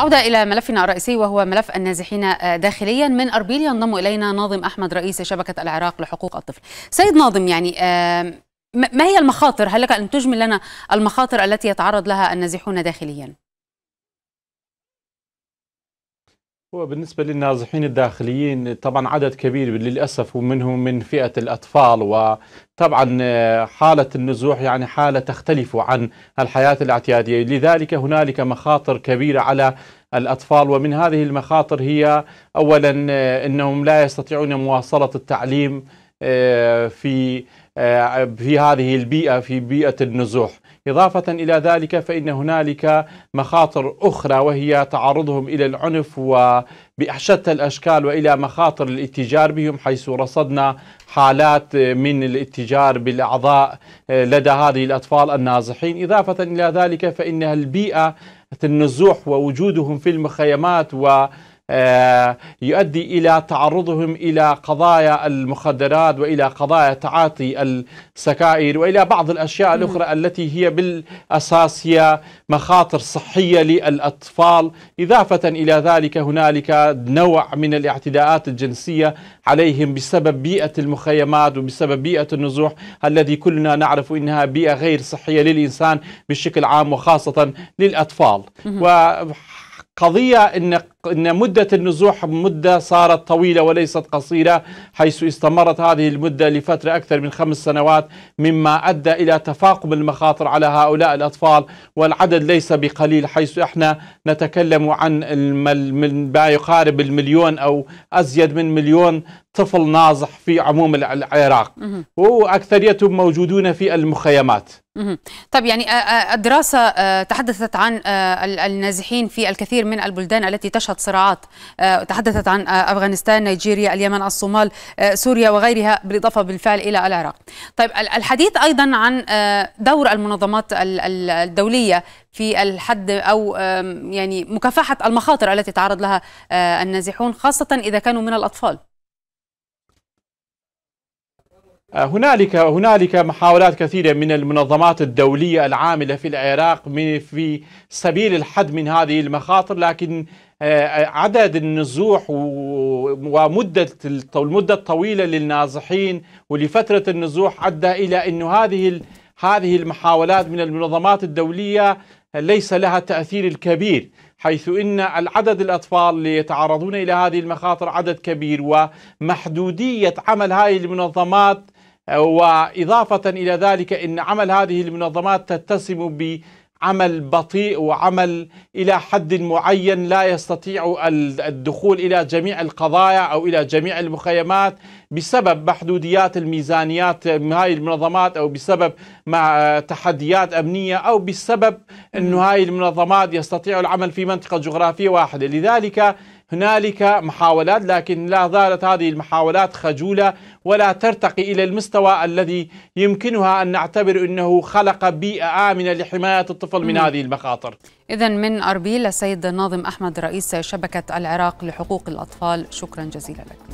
عودة إلى ملفنا الرئيسي وهو ملف النازحين آه، داخليا من أربيل ينضم إلينا ناظم أحمد رئيس شبكة العراق لحقوق الطفل سيد ناظم يعني آه، ما هي المخاطر هل لك أن تجمل لنا المخاطر التي يتعرض لها النازحون داخليا هو بالنسبة للنازحين الداخليين طبعا عدد كبير للأسف ومنهم من فئة الأطفال وطبعا آه، حالة النزوح يعني حالة تختلف عن الحياة الاعتيادية لذلك هنالك مخاطر كبيرة على الأطفال ومن هذه المخاطر هي أولا آه، أنهم لا يستطيعون مواصلة التعليم آه، في في هذه البيئة في بيئة النزوح إضافة إلى ذلك فإن هنالك مخاطر أخرى وهي تعرضهم إلى العنف وبشتى الأشكال وإلى مخاطر الاتجار بهم حيث رصدنا حالات من الاتجار بالأعضاء لدى هذه الأطفال النازحين إضافة إلى ذلك فإن البيئة النزوح ووجودهم في المخيمات و آه، يؤدي الى تعرضهم الى قضايا المخدرات والى قضايا تعاطي السكائر والى بعض الاشياء الاخرى التي هي بالاساس هي مخاطر صحيه للاطفال اضافه الى ذلك هنالك نوع من الاعتداءات الجنسيه عليهم بسبب بيئه المخيمات وبسبب بيئه النزوح الذي كلنا نعرف انها بيئه غير صحيه للانسان بشكل عام وخاصه للاطفال وقضيه ان أن مدة النزوح مدة صارت طويلة وليست قصيرة حيث استمرت هذه المدة لفترة أكثر من خمس سنوات مما أدى إلى تفاقم المخاطر على هؤلاء الأطفال والعدد ليس بقليل حيث إحنا نتكلم عن ما يقارب المليون أو أزيد من مليون طفل نازح في عموم العراق وأكثريتهم موجودون في المخيمات طيب يعني الدراسة تحدثت عن النازحين في الكثير من البلدان التي تشهد تشهد صراعات آه، تحدثت عن آه، أفغانستان نيجيريا اليمن الصومال آه، سوريا وغيرها بالإضافة بالفعل إلى العراق طيب الحديث أيضا عن دور المنظمات الدولية في الحد أو يعني مكافحة المخاطر التي تعرض لها النازحون خاصة إذا كانوا من الأطفال هنالك هنالك محاولات كثيرة من المنظمات الدولية العاملة في العراق في سبيل الحد من هذه المخاطر لكن آه، عدد النزوح ومدة المدة الطويلة للنازحين ولفترة النزوح أدى إلى أن هذه هذه المحاولات من المنظمات الدولية ليس لها تأثير الكبير حيث ان العدد الاطفال اللي يتعرضون الى هذه المخاطر عدد كبير ومحدوديه عمل هذه المنظمات آه، واضافه الى ذلك ان عمل هذه المنظمات تتسم ب عمل بطيء وعمل الى حد معين لا يستطيع الدخول الى جميع القضايا او الى جميع المخيمات بسبب محدوديات الميزانيات هاي المنظمات او بسبب مع تحديات امنيه او بسبب انه هاي المنظمات يستطيع العمل في منطقه جغرافيه واحده لذلك هنالك محاولات لكن لا زالت هذه المحاولات خجولة ولا ترتقي إلى المستوى الذي يمكنها أن نعتبر أنه خلق بيئة آمنة لحماية الطفل من هذه المخاطر إذا من أربيل السيد ناظم أحمد رئيس شبكة العراق لحقوق الأطفال شكرا جزيلا لك